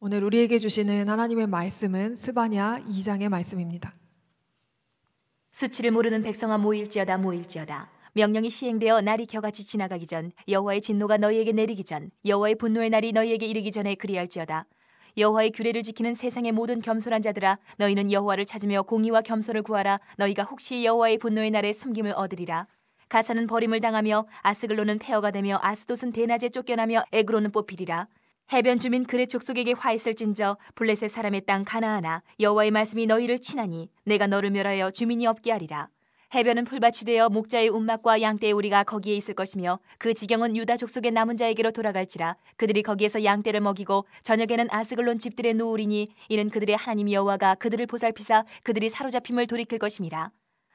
오늘 우리에게 주시는 하나님의 말씀은 스바냐 2장의 말씀입니다. 수치를 모르는 백성아 모일지어다 모일지어다 명령이 시행되어 날이 겨같이 지나가기 전 여호와의 진노가 너희에게 내리기 전 여호와의 분노의 날이 너희에게 이르기 전에 그리할지어다 여호와의 규례를 지키는 세상의 모든 겸손한 자들아 너희는 여호와를 찾으며 공의와 겸손을 구하라 너희가 혹시 여호와의 분노의 날에 숨김을 얻으리라 가사는 버림을 당하며 아스글로는 폐허가 되며 아스돗은 대낮에 쫓겨나며 에그로는 뽑히리라 해변 주민 그레 족속에게 화했을진저 블레셋 사람의 땅 가나하나 여호와의 말씀이 너희를 친하니 내가 너를 멸하여 주민이 없게 하리라. 해변은 풀밭이 되어 목자의 운막과 양떼의 우리가 거기에 있을 것이며 그 지경은 유다 족속의 남은 자에게로 돌아갈지라 그들이 거기에서 양떼를 먹이고 저녁에는 아스글론 집들의 노을이니 이는 그들의 하나님 여호와가 그들을 보살피사 그들이 사로잡힘을 돌이킬 것임이라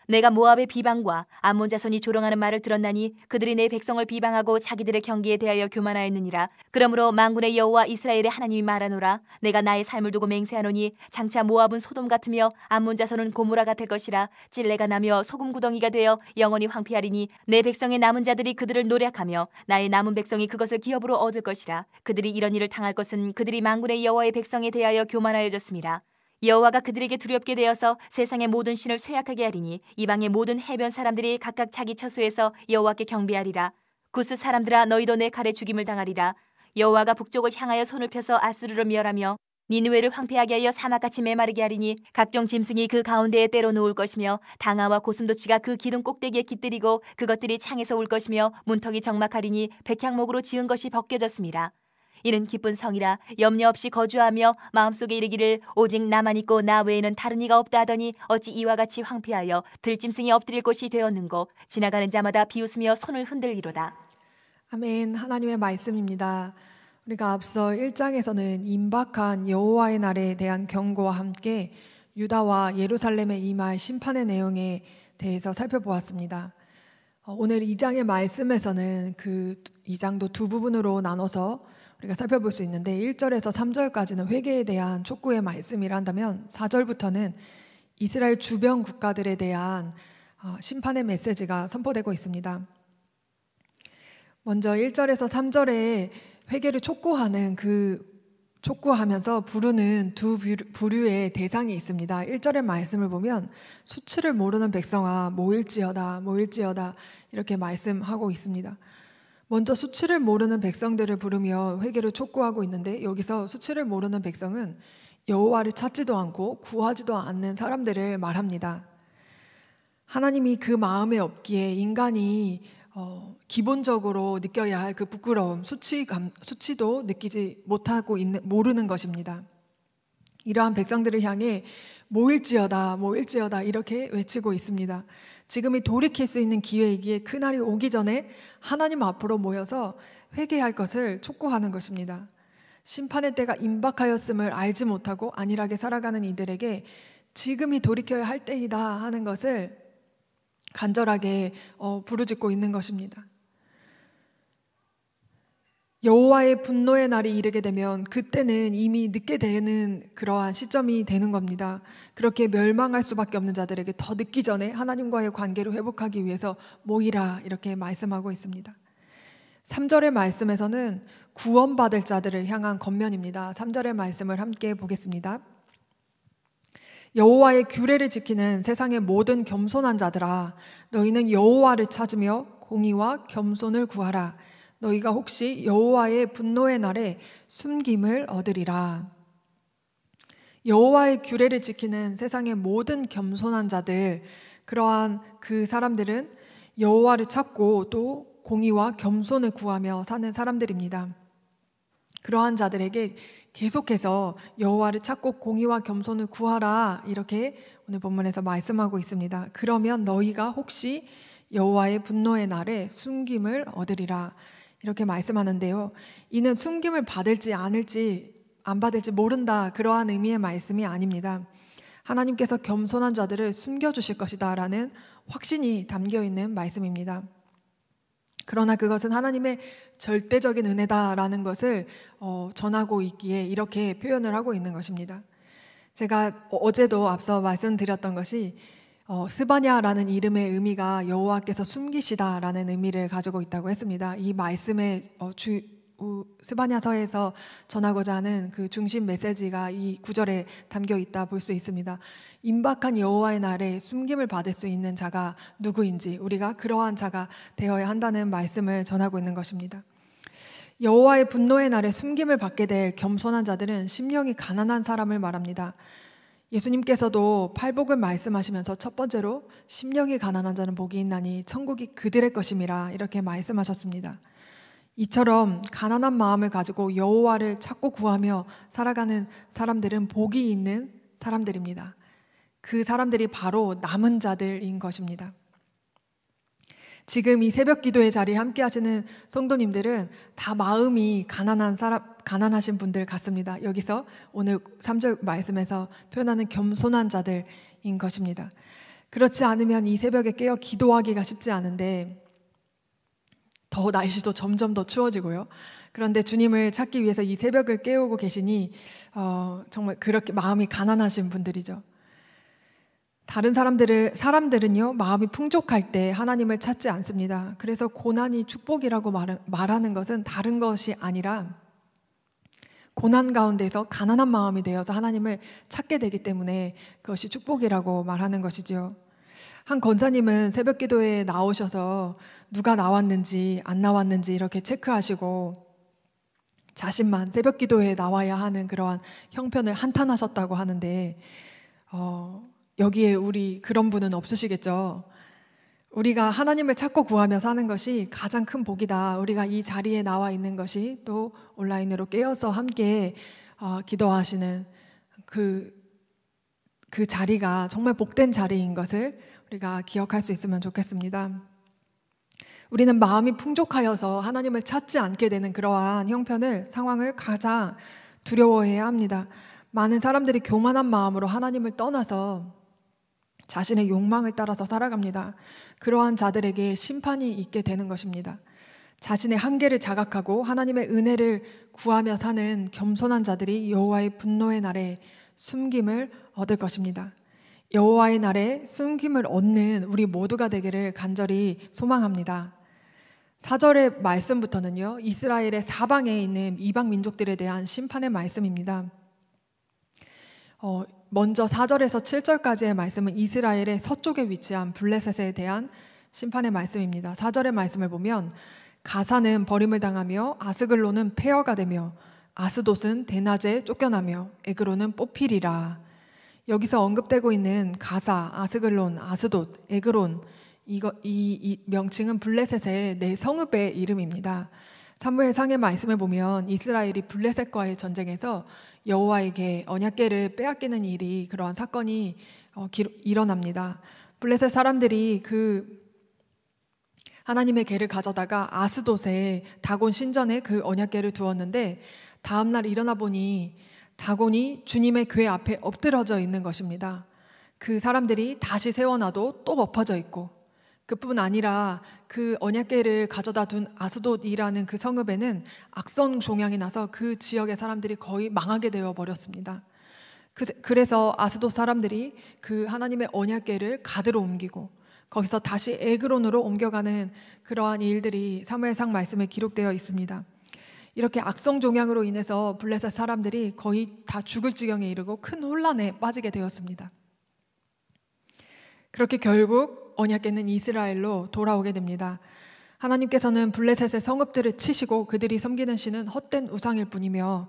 내가 모압의 비방과 암몬 자손이 조롱하는 말을 들었나니 그들이 내 백성을 비방하고 자기들의 경기에 대하여 교만하였느니라 그러므로 망군의 여호와 이스라엘의 하나님이 말하노라 내가 나의 삶을 두고 맹세하노니 장차 모압은 소돔 같으며 암몬 자손은 고무라 같을 것이라 찔레가 나며 소금 구덩이가 되어 영원히 황폐하리니 내 백성의 남은 자들이 그들을 노략하며 나의 남은 백성이 그것을 기업으로 얻을 것이라 그들이 이런 일을 당할 것은 그들이 망군의 여호와의 백성에 대하여 교만하여졌습니다 여호와가 그들에게 두렵게 되어서 세상의 모든 신을 쇠약하게 하리니 이방의 모든 해변 사람들이 각각 자기 처소에서 여호와께 경비하리라 구스 사람들아 너희도 내 칼에 죽임을 당하리라 여호와가 북쪽을 향하여 손을 펴서 아수르를 멸하며 니누웨를 황폐하게 하여 사막같이 메마르게 하리니 각종 짐승이 그 가운데에 때로 놓을 것이며 당하와 고슴도치가 그 기둥 꼭대기에 깃들이고 그것들이 창에서 울 것이며 문턱이 적막하리니 백향목으로 지은 것이 벗겨졌습니다. 이는 기쁜 성이라 염려 없이 거주하며 마음속에 이르기를 오직 나만 있고 나 외에는 다른 이가 없다 하더니 어찌 이와 같이 황폐하여 들짐승이 엎드릴 곳이 되었는고 지나가는 자마다 비웃으며 손을 흔들리로다. 아멘 하나님의 말씀입니다. 우리가 앞서 1장에서는 임박한 여호와의 날에 대한 경고와 함께 유다와 예루살렘에 임할 심판의 내용에 대해서 살펴보았습니다. 어, 오늘 2장의 말씀에서는 그 2장도 두 부분으로 나눠서 우리가 살펴볼 수 있는데 1절에서 3절까지는 회개에 대한 촉구의 말씀이라 한다면 4절부터는 이스라엘 주변 국가들에 대한 어, 심판의 메시지가 선포되고 있습니다. 먼저 1절에서 3절에 회개를 촉구하는 그 촉구하면서 부르는 두 부류의 대상이 있습니다. 1절의 말씀을 보면 수치를 모르는 백성아 모일지어다 모일지어다 이렇게 말씀하고 있습니다. 먼저 수치를 모르는 백성들을 부르며 회개를 촉구하고 있는데 여기서 수치를 모르는 백성은 여호와를 찾지도 않고 구하지도 않는 사람들을 말합니다. 하나님이 그 마음에 없기에 인간이 어, 기본적으로 느껴야 할 그 부끄러움, 수치감, 수치도 느끼지 못하고 있는, 모르는 것입니다. 이러한 백성들을 향해 모일지어다, 모일지어다 이렇게 외치고 있습니다. 지금이 돌이킬 수 있는 기회이기에 그날이 오기 전에 하나님 앞으로 모여서 회개할 것을 촉구하는 것입니다. 심판의 때가 임박하였음을 알지 못하고 안일하게 살아가는 이들에게 지금이 돌이켜야 할 때이다 하는 것을 간절하게 어, 부르짖고 있는 것입니다. 여호와의 분노의 날이 이르게 되면 그때는 이미 늦게 되는 그러한 시점이 되는 겁니다. 그렇게 멸망할 수밖에 없는 자들에게 더 늦기 전에 하나님과의 관계를 회복하기 위해서 모이라 이렇게 말씀하고 있습니다. 3절의 말씀에서는 구원받을 자들을 향한 겉면입니다. 3절의 말씀을 함께 보겠습니다. 여호와의 규례를 지키는 세상의 모든 겸손한 자들아 너희는 여호와를 찾으며 공의와 겸손을 구하라. 너희가 혹시 여호와의 분노의 날에 숨김을 얻으리라. 여호와의 규례를 지키는 세상의 모든 겸손한 자들, 그러한 그 사람들은 여호와를 찾고 또 공의와 겸손을 구하며 사는 사람들입니다. 그러한 자들에게 계속해서 여호와를 찾고 공의와 겸손을 구하라 이렇게 오늘 본문에서 말씀하고 있습니다. 그러면 너희가 혹시 여호와의 분노의 날에 숨김을 얻으리라. 이렇게 말씀하는데요. 이는 숨김을 받을지 않을지 안 받을지 모른다 그러한 의미의 말씀이 아닙니다. 하나님께서 겸손한 자들을 숨겨주실 것이다 라는 확신이 담겨 있는 말씀입니다. 그러나 그것은 하나님의 절대적인 은혜다라는 것을 어, 전하고 있기에 이렇게 표현을 하고 있는 것입니다. 제가 어, 어제도 앞서 말씀드렸던 것이 어, 스바냐라는 이름의 의미가 여호와께서 숨기시다라는 의미를 가지고 있다고 했습니다. 이 말씀의 어, 주, 우, 스바냐서에서 전하고자 하는 그 중심 메시지가 이 구절에 담겨 있다 볼 수 있습니다. 임박한 여호와의 날에 숨김을 받을 수 있는 자가 누구인지 우리가 그러한 자가 되어야 한다는 말씀을 전하고 있는 것입니다. 여호와의 분노의 날에 숨김을 받게 될 겸손한 자들은 심령이 가난한 사람을 말합니다. 예수님께서도 팔복을 말씀하시면서 첫 번째로 심령이 가난한 자는 복이 있나니 천국이 그들의 것임이라 이렇게 말씀하셨습니다. 이처럼 가난한 마음을 가지고 여호와를 찾고 구하며 살아가는 사람들은 복이 있는 사람들입니다. 그 사람들이 바로 남은 자들인 것입니다. 지금 이 새벽 기도의 자리에 함께 하시는 성도님들은 다 마음이 가난한 사람, 가난하신 분들 같습니다. 여기서 오늘 3절 말씀에서 표현하는 겸손한 자들인 것입니다. 그렇지 않으면 이 새벽에 깨어 기도하기가 쉽지 않은데 더 날씨도 점점 더 추워지고요. 그런데 주님을 찾기 위해서 이 새벽을 깨우고 계시니 어, 정말 그렇게 마음이 가난하신 분들이죠. 다른 사람들을 사람들은요 마음이 풍족할 때 하나님을 찾지 않습니다. 그래서 고난이 축복이라고 말, 말하는 것은 다른 것이 아니라 고난 가운데서 가난한 마음이 되어서 하나님을 찾게 되기 때문에 그것이 축복이라고 말하는 것이지한 권사님은 새벽 기도에 나오셔서 누가 나왔는지 안 나왔는지 이렇게 체크하시고 자신만 새벽 기도에 나와야 하는 그러한 형편을 한탄하셨다고 하는데, 어, 여기에 우리 그런 분은 없으시겠죠. 우리가 하나님을 찾고 구하며 사는 것이 가장 큰 복이다. 우리가 이 자리에 나와 있는 것이 또 온라인으로 깨어서 함께 어, 기도하시는 그, 그 자리가 정말 복된 자리인 것을 우리가 기억할 수 있으면 좋겠습니다. 우리는 마음이 풍족하여서 하나님을 찾지 않게 되는 그러한 형편을, 상황을 가장 두려워해야 합니다. 많은 사람들이 교만한 마음으로 하나님을 떠나서 자신의 욕망을 따라서 살아갑니다. 그러한 자들에게 심판이 있게 되는 것입니다. 자신의 한계를 자각하고 하나님의 은혜를 구하며 사는 겸손한 자들이 여호와의 분노의 날에 숨김을 얻을 것입니다. 여호와의 날에 숨김을 얻는 우리 모두가 되기를 간절히 소망합니다. 4절의 말씀부터는요. 이스라엘의 사방에 있는 이방 민족들에 대한 심판의 말씀입니다. 어, 먼저 4절에서 7절까지의 말씀은 이스라엘의 서쪽에 위치한 블레셋에 대한 심판의 말씀입니다. 4절의 말씀을 보면 가사는 버림을 당하며 아스글로는 폐허가 되며 아스돗은 대낮에 쫓겨나며 에그로는 뽑히리라. 여기서 언급되고 있는 가사, 아스글론, 아스돗, 에그론 이거, 이, 이 명칭은 블레셋의 네 성읍의 이름입니다. 사무엘상의 말씀에 보면 이스라엘이 블레셋과의 전쟁에서 여호와에게 언약궤를 빼앗기는 일이 그러한 사건이 어, 기로, 일어납니다. 블레셋 사람들이 그 하나님의 개를 가져다가 아스돗의 다곤 신전에 그 언약궤를 두었는데 다음 날 일어나 보니 다곤이 주님의 궤 앞에 엎드러져 있는 것입니다. 그 사람들이 다시 세워놔도 또 엎어져 있고 그뿐 아니라 그 언약궤를 가져다 둔 아스돗이라는 그 성읍에는 악성 종양이 나서 그 지역의 사람들이 거의 망하게 되어 버렸습니다. 그, 래서 아스돗 사람들이 그 하나님의 언약궤를 가드로 옮기고 거기서 다시 에그론으로 옮겨가는 그러한 일들이 사무엘상 말씀에 기록되어 있습니다. 이렇게 악성 종양으로 인해서 블레셋 사람들이 거의 다 죽을 지경에 이르고 큰 혼란에 빠지게 되었습니다. 그렇게 결국 언약에 는 이스라엘로 돌아오게 됩니다. 하나님께서는 블레셋의 성읍들을 치시고 그들이 섬기는 신은 헛된 우상일 뿐이며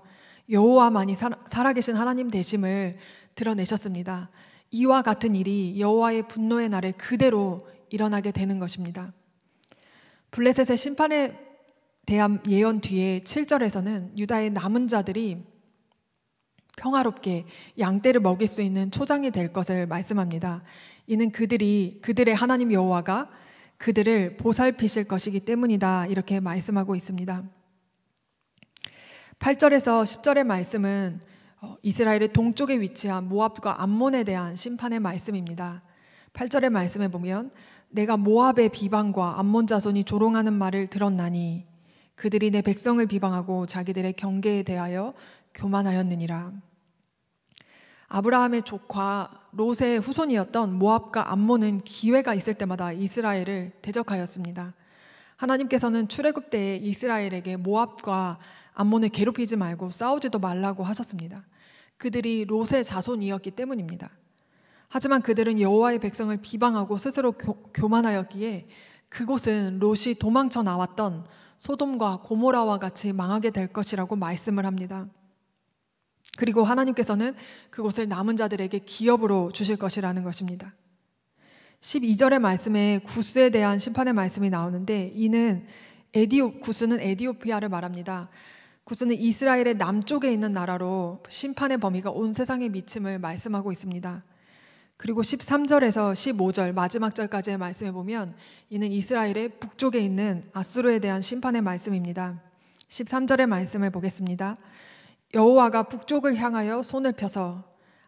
여호와만이 살아계신 하나님 되심을 드러내셨습니다. 이와 같은 일이 여호와의 분노의 날에 그대로 일어나게 되는 것입니다. 블레셋의 심판에 대한 예언 뒤에 7절에서는 유다의 남은 자들이 평화롭게 양떼를 먹일 수 있는 초장이 될 것을 말씀합니다. 이는 그들이 그들의 하나님 여호와가 그들을 보살피실 것이기 때문이다. 이렇게 말씀하고 있습니다. 8절에서 10절의 말씀은 어, 이스라엘의 동쪽에 위치한 모압과 암몬에 대한 심판의 말씀입니다. 8절의 말씀에 보면 내가 모압의 비방과 암몬 자손이 조롱하는 말을 들었나니 그들이 내 백성을 비방하고 자기들의 경계에 대하여 교만하였느니라. 아브라함의 조카 로세의 후손이었던 모압과 암몬은 기회가 있을 때마다 이스라엘을 대적하였습니다. 하나님께서는 출애굽 때에 이스라엘에게 모압과 암몬을 괴롭히지 말고 싸우지도 말라고 하셨습니다. 그들이 롯의 자손이었기 때문입니다. 하지만 그들은 여호와의 백성을 비방하고 스스로 교, 만하였기에 그곳은 롯이 도망쳐 나왔던 소돔과 고모라와 같이 망하게 될 것이라고 말씀을 합니다. 그리고 하나님께서는 그곳을 남은 자들에게 기업으로 주실 것이라는 것입니다. 12절의 말씀에 구스에 대한 심판의 말씀이 나오는데 이는 에디오 구스는 에디오피아를 말합니다. 구스는 이스라엘의 남쪽에 있는 나라로 심판의 범위가 온 세상에 미침을 말씀하고 있습니다. 그리고 13절에서 15절 마지막 절까지의 말씀에 보면 이는 이스라엘의 북쪽에 있는 아수르에 대한 심판의 말씀입니다. 13절의 말씀을 보겠습니다. 여호와가 북쪽을 향하여 손을 펴서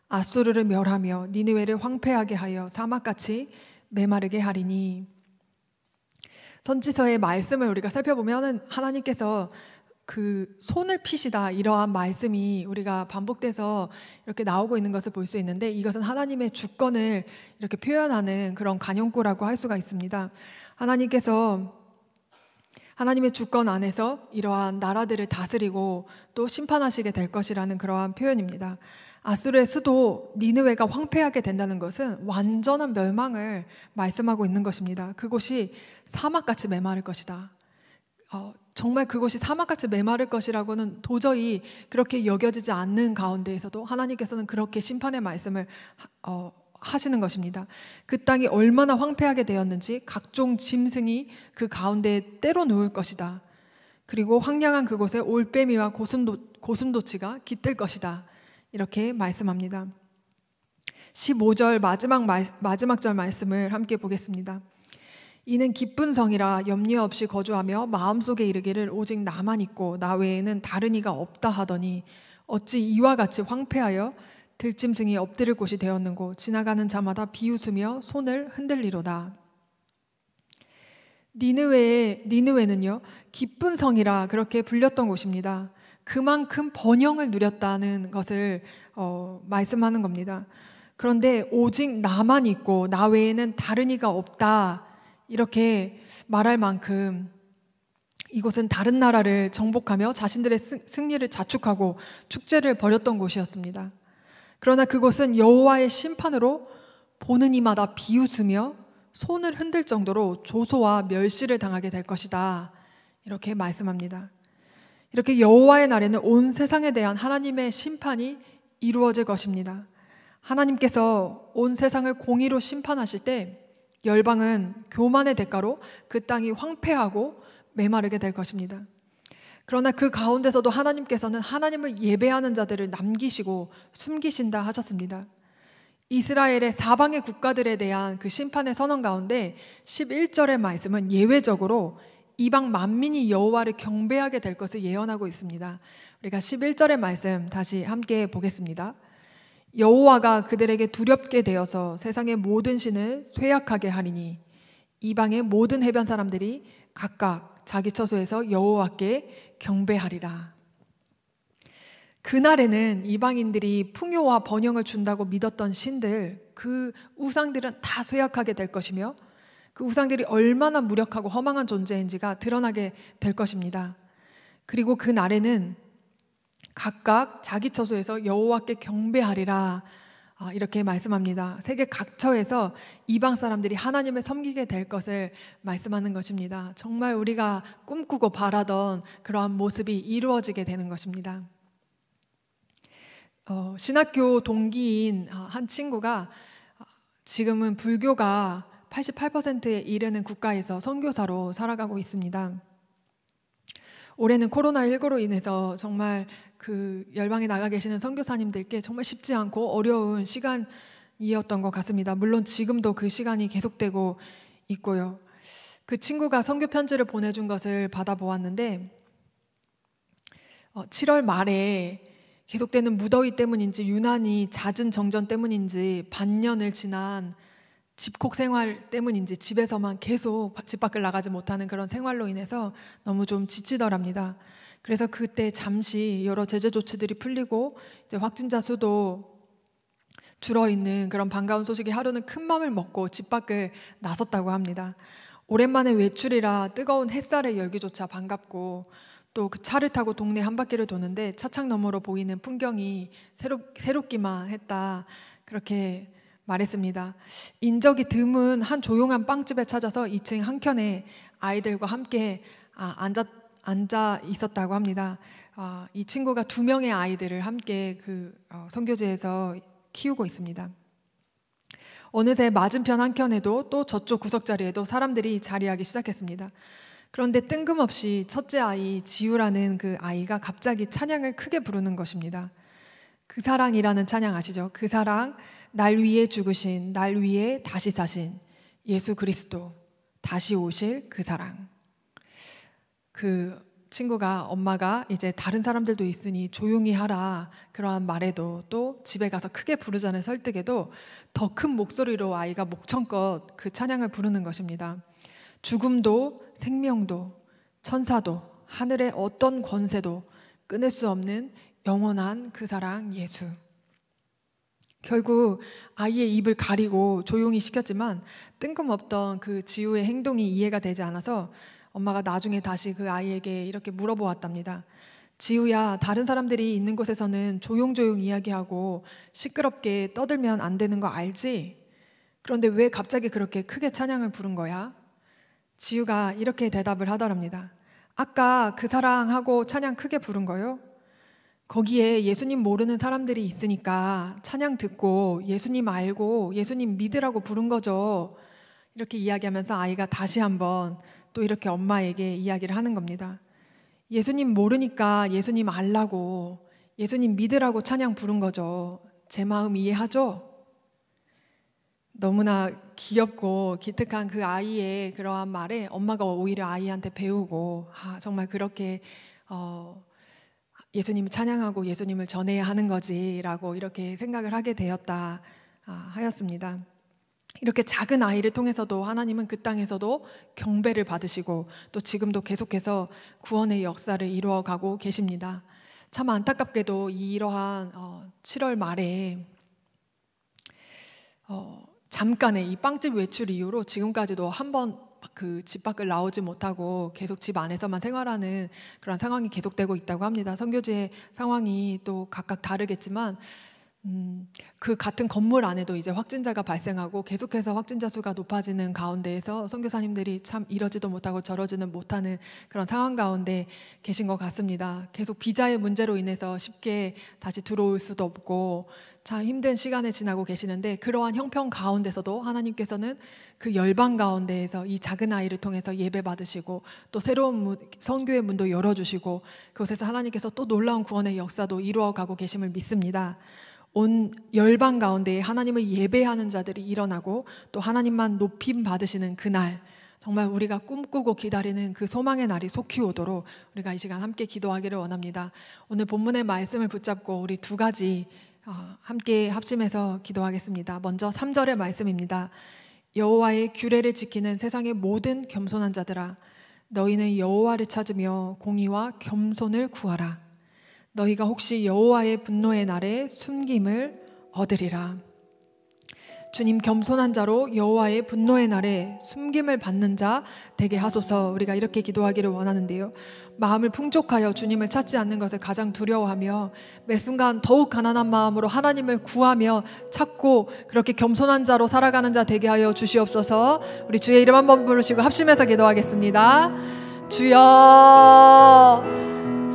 아수르를 멸하며 니느웨를 황폐하게 하여 사막같이 메마르게 하리니 선지서의 말씀을 우리가 살펴보면은 하나님께서 그 손을 피시다 이러한 말씀이 우리가 반복돼서 이렇게 나오고 있는 것을 볼 수 있는데 이것은 하나님의 주권을 이렇게 표현하는 그런 간용구라고 할 수가 있습니다. 하나님께서 하나님의 주권 안에서 이러한 나라들을 다스리고 또 심판하시게 될 것이라는 그러한 표현입니다. 아수르의 수도 니느웨가 황폐하게 된다는 것은 완전한 멸망을 말씀하고 있는 것입니다. 그곳이 사막같이 메마를 것이다. 어, 정말 그것이 사막같이 메마를 것이라고는 도저히 그렇게 여겨지지 않는 가운데에서도 하나님께서는 그렇게 심판의 말씀을 어, 하시는 것입니다. 그 땅이 얼마나 황폐하게 되었는지 각종 짐승이 그 가운데 때로 누울 것이다. 그리고 황량한 그곳에 올빼미와 고슴도, 고슴도치가 깃들 것이다. 이렇게 말씀합니다. 15절 마지막, 마, 지막절 말씀을 함께 보겠습니다. 이는 기쁜 성이라 염려 없이 거주하며 마음속에 이르기를 오직 나만 있고 나 외에는 다른 이가 없다 하더니 어찌 이와 같이 황폐하여 들짐승이 엎드릴 곳이 되었는고 지나가는 자마다 비웃으며 손을 흔들리로다. 니느웨의 니느웨는요 기쁜 성이라 그렇게 불렸던 곳입니다. 그만큼 번영을 누렸다는 것을 어, 말씀하는 겁니다. 그런데 오직 나만 있고 나 외에는 다른 이가 없다 이렇게 말할 만큼 이곳은 다른 나라를 정복하며 자신들의 승리를 자축하고 축제를 벌였던 곳이었습니다. 그러나 그것은 여호와의 심판으로 보는 이마다 비웃으며 손을 흔들 정도로 조소와 멸시를 당하게 될 것이다. 이렇게 말씀합니다. 이렇게 여호와의 날에는 온 세상에 대한 하나님의 심판이 이루어질 것입니다. 하나님께서 온 세상을 공의로 심판하실 때 열방은 교만의 대가로 그 땅이 황폐하고 메마르게 될 것입니다. 그러나 그 가운데서도 하나님께서는 하나님을 예배하는 자들을 남기시고 숨기신다 하셨습니다. 이스라엘의 사방의 국가들에 대한 그 심판의 선언 가운데 11절의 말씀은 예외적으로 이방 만민이 여호와를 경배하게 될 것을 예언하고 있습니다. 우리가 11절의 말씀 다시 함께 보겠습니다. 여호와가 그들에게 두렵게 되어서 세상의 모든 신을 쇠약하게 하리니 이방의 모든 해변 사람들이 각각 자기 처소에서 여호와께 경배하리라. 그날에는 이방인들이 풍요와 번영을 준다고 믿었던 신들, 그 우상들은 다 쇠약하게 될 것이며 그 우상들이 얼마나 무력하고 허망한 존재인지가 드러나게 될 것입니다. 그리고 그 날에는 각각 자기 처소에서 여호와께 경배하리라 아, 이렇게 말씀합니다. 세계 각처에서 이방 사람들이 하나님을 섬기게 될 것을 말씀하는 것입니다. 정말 우리가 꿈꾸고 바라던 그러한 모습이 이루어지게 되는 것입니다. 어, 신학교 동기인 아, 한 친구가 아, 지금은 불교가 88%에 이르는 국가에서 선교사로 살아가고 있습니다. 올해는 코로나19로 인해서 정말 그 열방에 나가 계시는 선교사님들께 정말 쉽지 않고 어려운 시간이었던 것 같습니다. 물론 지금도 그 시간이 계속되고 있고요. 그 친구가 선교 편지를 보내준 것을 받아보았는데 7월 어, 말에 계속되는 무더위 때문인지 유난히 잦은 정전 때문인지 반년을 지난 집콕 생활 때문인지 집에서만 계속 집 밖을 나가지 못하는 그런 생활로 인해서 너무 좀 지치더랍니다. 그래서 그때 잠시 여러 제재 조치들이 풀리고 이제 확진자 수도 줄어 있는 그런 반가운 소식이 하루는 큰 맘을 먹고 집 밖을 나섰다고 합니다. 오랜만에 외출이라 뜨거운 햇살의 열기조차 반갑고 또 그 차를 타고 동네 한 바퀴를 도는데 차창 너머로 보이는 풍경이 새롭, 새롭기만 했다. 그렇게 말했습니다. 인적이 드문 한 조용한 빵집에 찾아서 2층 한켠에 아이들과 함께 아, 앉아, 앉아 있었다고 합니다. 아, 이 친구가 두 명의 아이들을 함께 그 어, 성교제에서 키우고 있습니다. 어느새 맞은편 한켠에도 또 저쪽 구석자리에도 사람들이 자리하기 시작했습니다. 그런데 뜬금없이 첫째 아이 지우라는 그 아이가 갑자기 찬양을 크게 부르는 것입니다. 그 사랑이라는 찬양 아시죠? 그 사랑, 날 위해 죽으신, 날 위해 다시 사신 예수 그리스도, 다시 오실 그 사랑. 그 친구가 엄마가 이제 다른 사람들도 있으니 조용히 하라 그러한 말에도 또 집에 가서 크게 부르자는 설득에도 더 큰 목소리로 아이가 목청껏 그 찬양을 부르는 것입니다. 죽음도 생명도 천사도 하늘의 어떤 권세도 끊을 수 없는 영원한 그 사랑 예수. 결국 아이의 입을 가리고 조용히 시켰지만 뜬금없던 그 지우의 행동이 이해가 되지 않아서 엄마가 나중에 다시 그 아이에게 이렇게 물어보았답니다. 지우야, 다른 사람들이 있는 곳에서는 조용조용 이야기하고 시끄럽게 떠들면 안 되는 거 알지? 그런데 왜 갑자기 그렇게 크게 찬양을 부른 거야? 지우가 이렇게 대답을 하더랍니다. 아까 그 사랑하고 찬양 크게 부른 거요? 거기에 예수님 모르는 사람들이 있으니까 찬양 듣고 예수님 알고 예수님 믿으라고 부른 거죠. 이렇게 이야기하면서 아이가 다시 한번 또 이렇게 엄마에게 이야기를 하는 겁니다. 예수님 모르니까 예수님 알라고 예수님 믿으라고 찬양 부른 거죠. 제 마음 이해하죠? 너무나 귀엽고 기특한 그 아이의 그러한 말에 엄마가 오히려 아이한테 배우고 아, 정말 그렇게 어, 예수님을 찬양하고 예수님을 전해야 하는 거지라고 이렇게 생각을 하게 되었다 아, 하였습니다. 이렇게 작은 아이를 통해서도 하나님은 그 땅에서도 경배를 받으시고 또 지금도 계속해서 구원의 역사를 이루어가고 계십니다. 참 안타깝게도 이러한 7월 어, 말에 어, 잠깐의 이 빵집 외출 이후로 지금까지도 한번 그집 밖을 나오지 못하고 계속 집 안에서만 생활하는 그런 상황이 계속되고 있다고 합니다. 선교지의 상황이 또 각각 다르겠지만 음, 그 같은 건물 안에도 이제 확진자가 발생하고 계속해서 확진자 수가 높아지는 가운데에서 선교사님들이 참 이러지도 못하고 저러지는 못하는 그런 상황 가운데 계신 것 같습니다. 계속 비자의 문제로 인해서 쉽게 다시 들어올 수도 없고 참 힘든 시간을 지나고 계시는데 그러한 형편 가운데서도 하나님께서는 그 열방 가운데에서 이 작은 아이를 통해서 예배 받으시고 또 새로운 선교의 문도 열어주시고 그곳에서 하나님께서 또 놀라운 구원의 역사도 이루어가고 계심을 믿습니다. 온 열방 가운데 하나님을 예배하는 자들이 일어나고 또 하나님만 높임 받으시는 그날 정말 우리가 꿈꾸고 기다리는 그 소망의 날이 속히 오도록 우리가 이 시간 함께 기도하기를 원합니다. 오늘 본문의 말씀을 붙잡고 우리 두 가지 어, 함께 합심해서 기도하겠습니다. 먼저 3절의 말씀입니다. 여호와의 규례를 지키는 세상의 모든 겸손한 자들아 너희는 여호와를 찾으며 공의와 겸손을 구하라. 너희가 혹시 여호와의 분노의 날에 숨김을 얻으리라. 주님 겸손한 자로 여호와의 분노의 날에 숨김을 받는 자 되게 하소서 우리가 이렇게 기도하기를 원하는데요. 마음을 풍족하여 주님을 찾지 않는 것을 가장 두려워하며 매 순간 더욱 가난한 마음으로 하나님을 구하며 찾고 그렇게 겸손한 자로 살아가는 자 되게 하여 주시옵소서. 우리 주의 이름 한번 부르시고 합심해서 기도하겠습니다. 주여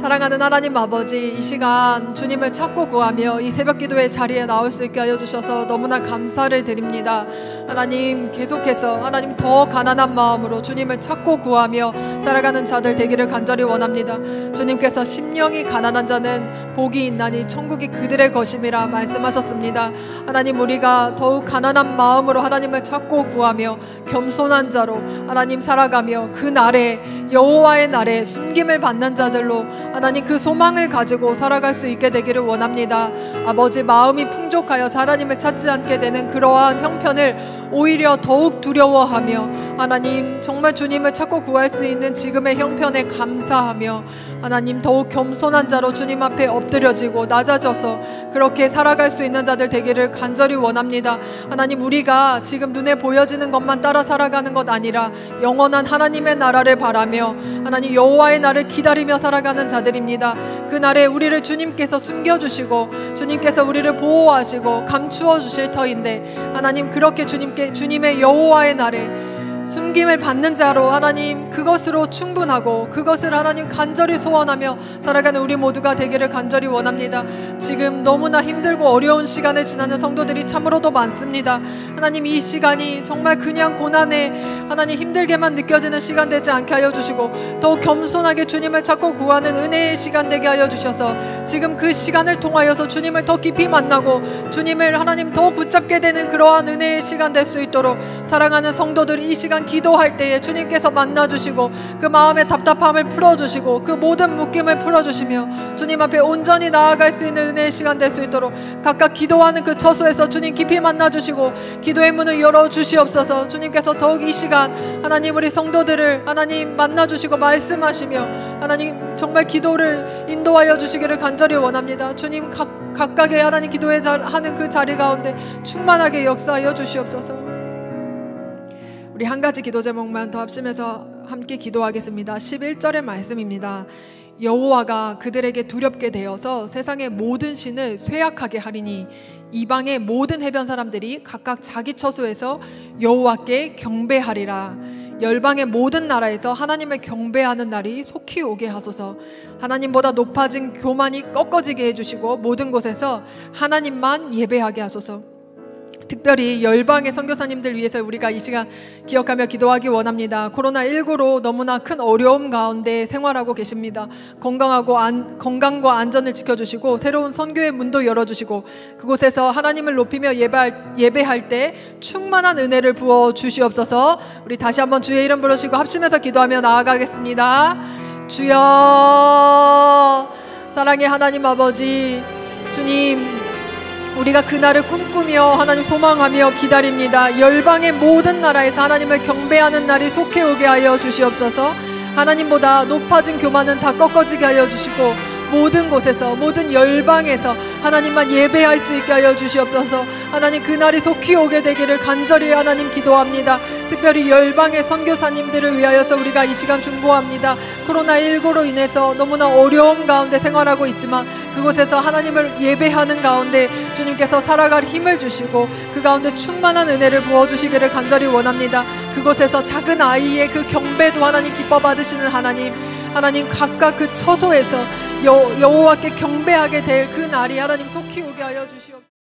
사랑하는 하나님 아버지, 이 시간 주님을 찾고 구하며 이 새벽 기도의 자리에 나올 수 있게 하여 주셔서 너무나 감사를 드립니다. 하나님 계속해서 하나님 더 가난한 마음으로 주님을 찾고 구하며 살아가는 자들 되기를 간절히 원합니다. 주님께서 심령이 가난한 자는 복이 있나니 천국이 그들의 것임이라 말씀하셨습니다. 하나님 우리가 더욱 가난한 마음으로 하나님을 찾고 구하며 겸손한 자로 하나님 살아가며 그 날에 여호와의 날에 숨김을 받는 자들로 하나님 그 소망을 가지고 살아갈 수 있게 되기를 원합니다. 아버지 마음이 풍족하여 하나님을 찾지 않게 되는 그러한 형편을 오히려 더욱 두려워하며 하나님 정말 주님을 찾고 구할 수 있는 지금의 형편에 감사하며 하나님 더욱 겸손한 자로 주님 앞에 엎드려지고 낮아져서 그렇게 살아갈 수 있는 자들 되기를 간절히 원합니다. 하나님 우리가 지금 눈에 보여지는 것만 따라 살아가는 것 아니라 영원한 하나님의 나라를 바라며 하나님 여호와의 날을 기다리며 살아가는 자들입니다. 그 날에 우리를 주님께서 숨겨주시고 주님께서 우리를 보호하시고 감추어 주실 터인데 하나님 그렇게 주님께 주님의 여호와의 날에 숨김을 받는 자로 하나님 그것으로 충분하고 그것을 하나님 간절히 소원하며 살아가는 우리 모두가 되기를 간절히 원합니다. 지금 너무나 힘들고 어려운 시간을 지나는 성도들이 참으로도 많습니다. 하나님 이 시간이 정말 그냥 고난에 하나님 힘들게만 느껴지는 시간 되지 않게 하여 주시고 더 겸손하게 주님을 찾고 구하는 은혜의 시간 되게 하여 주셔서 지금 그 시간을 통하여서 주님을 더 깊이 만나고 주님을 하나님 더 붙잡게 되는 그러한 은혜의 시간 될 수 있도록 사랑하는 성도들이 이 시간 항상 기도할 때에 주님께서 만나주시고 그 마음의 답답함을 풀어주시고 그 모든 묶임을 풀어주시며 주님 앞에 온전히 나아갈 수 있는 은혜의 시간 될 수 있도록 각각 기도하는 그 처소에서 주님 깊이 만나주시고 기도의 문을 열어주시옵소서 주님께서 더욱 이 시간 하나님 우리 성도들을 하나님 만나주시고 말씀하시며 하나님 정말 기도를 인도하여 주시기를 간절히 원합니다 주님 각 각각의 하나님 기도의 하는 그 자리 가운데 충만하게 역사하여 주시옵소서. 우리 한 가지 기도 제목만 더 합심해서 함께 기도하겠습니다. 11절의 말씀입니다. 여호와가 그들에게 두렵게 되어서 세상의 모든 신을 쇠약하게 하리니 이방의 모든 해변 사람들이 각각 자기 처소에서 여호와께 경배하리라. 열방의 모든 나라에서 하나님을 경배하는 날이 속히 오게 하소서. 하나님보다 높아진 교만이 꺾어지게 해주시고 모든 곳에서 하나님만 예배하게 하소서. 특별히 열방의 선교사님들 위해서 우리가 이 시간 기억하며 기도하기 원합니다. 코로나19로 너무나 큰 어려움 가운데 생활하고 계십니다. 건강하고 안, 건강과 안전을 지켜주시고 새로운 선교의 문도 열어주시고 그곳에서 하나님을 높이며 예배할, 예배할 때 충만한 은혜를 부어 주시옵소서. 우리 다시 한번 주의 이름 부르시고 합심해서 기도하며 나아가겠습니다. 주여 사랑의 하나님 아버지 주님 우리가 그날을 꿈꾸며 하나님 소망하며 기다립니다. 열방의 모든 나라에서 하나님을 경배하는 날이 속해 오게 하여 주시옵소서. 하나님보다 높아진 교만은 다 꺾어지게 하여 주시고 모든 곳에서 모든 열방에서 하나님만 예배할 수 있게 하여 주시옵소서. 하나님 그날이 속히 오게 되기를 간절히 하나님 기도합니다. 특별히 열방의 선교사님들을 위하여서 우리가 이 시간 중보합니다. 코로나19로 인해서 너무나 어려움 가운데 생활하고 있지만 그곳에서 하나님을 예배하는 가운데 주님께서 살아갈 힘을 주시고 그 가운데 충만한 은혜를 부어주시기를 간절히 원합니다. 그곳에서 작은 아이의 그 경배도 하나님 기뻐 받으시는 하나님 하나님 각각 그 처소에서 여, 호와께 경배하게 될 그 날이 하나님 속히 오시옵소서.